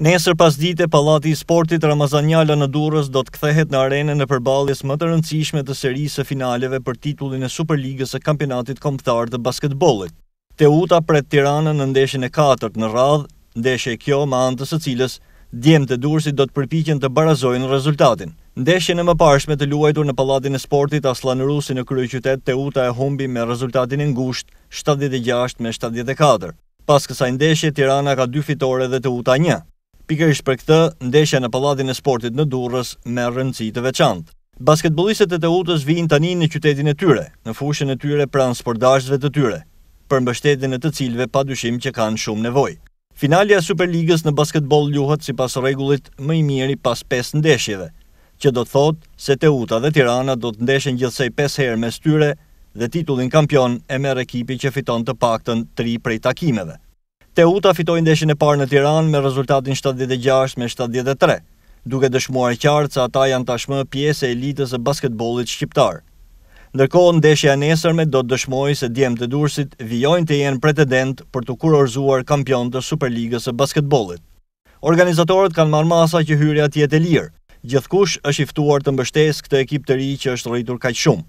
Nesër pas dite, Palati i Sportit Ramazanjala në Durës do të kthehet në arenën e përballjes më të rëndësishme të serisë së finaleve për titullin e Superligës së Kampionatit Kombëtar të Basketbollit. Teuta e Tiranën në ndeshjen e katërt në radhë, ndeshje kjo me anë të së cilës djemtë të Durrësit do të përpiqen të barazojnë rezultatin. Ndeshjen e mëparshme të luajtur në Palatin e Sportit Rusi në kryeqytet Teuta e humbi me rezultatin e ngushtë 76 me 74. Pas kësaj ndeshje Tirana ka dy fitore dhe Teuta 1. Pikërisht për këtë, ndeshja në pallatin e sportit në Durrës me rëndësi të veçantë. Basketbollistët e Teutës vijnë tani në qytetin e tyre, në fushën e tyre pranë sportdashëve të tyre, për mbështetjen e të cilëve padyshim që kanë shumë nevojë. Finalja e Superligës në basketbol luhet sipas rregullit më i miri pas 5 ndeshjeve, që do të thotë se Teuta dhe Tirana do të ndeshin gjithsej 5 herë mes tyre dhe titullin kampion e merr ekipi që fiton të paktën 3 prej takimeve. Teuta fitoi ndeshjen e parë në Tiranë me rezultatin 76 me 73, duke dëshmuar qartë se ata janë tashmë pjesë e elitës së basketbollit shqiptar. Ndërkohë ndeshja e nesërme do të dëshmojë se djemë të Durrësit vijojnë të jenë pretendent për të kurorëzuar kampion të Superligës së basketbollit. Organizatorët kanë marrë masa që hyrja të jetë e lirë. Gjithkush është i ftuar të mbështesë këtë ekip të ri që është rritur kaq shumë.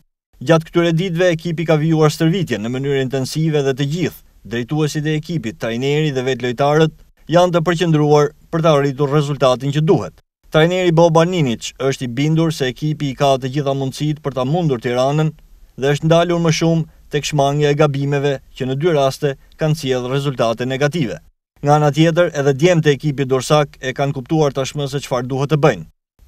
Gjatë këtyre ditëve ekipi ka vijuar stërvitjen në mënyrë intensive dhe të gjithë, drejtuesit e ekipit, trajneri dhe vetë lojtarët janë të përqendruar për të arritur rezultatin që duhet. Trajneri Boba Ninic është i bindur se ekipi i ka të gjitha mundësit për të mundur tiranën dhe është ndalur më shumë të kshmangja e gabimeve që në dy raste kanë cjedhë rezultate negative. Nga nga tjetër, edhe djem të ekipi dorsak e kanë kuptuar tashmë se qëfar duhet të bëjnë.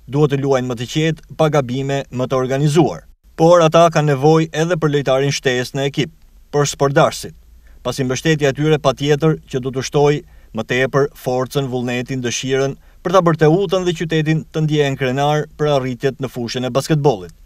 Duhet të luajnë më të qetë, pa gabime më të organizuar. Por ata kanë nevoj edhe për lejtarin shtes në ekip, për sportarësit pasi mbështetja tyre pa tjetër që du të shtoj më tepër forcen, vullnetin, dëshiren për ta bërte utën dhe qytetin të ndje në krenar për arritjet në fushën e basketbolit.